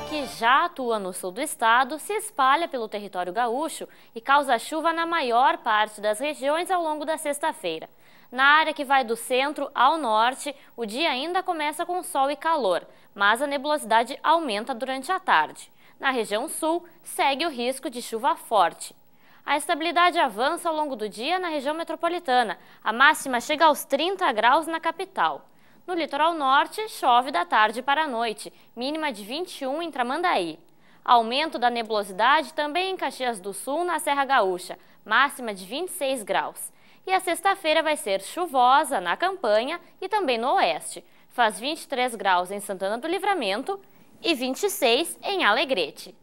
que já atua no sul do estado se espalha pelo território gaúcho e causa chuva na maior parte das regiões ao longo da sexta-feira. Na área que vai do centro ao norte, o dia ainda começa com sol e calor, mas a nebulosidade aumenta durante a tarde. Na região sul, segue o risco de chuva forte. A estabilidade avança ao longo do dia na região metropolitana. A máxima chega aos 30 graus na capital. No litoral norte, chove da tarde para a noite, mínima de 21 em Tramandaí. Aumento da nebulosidade também em Caxias do Sul, na Serra Gaúcha, máxima de 26 graus. E a sexta-feira vai ser chuvosa na campanha e também no oeste. Faz 23 graus em Santana do Livramento e 26 em Alegrete.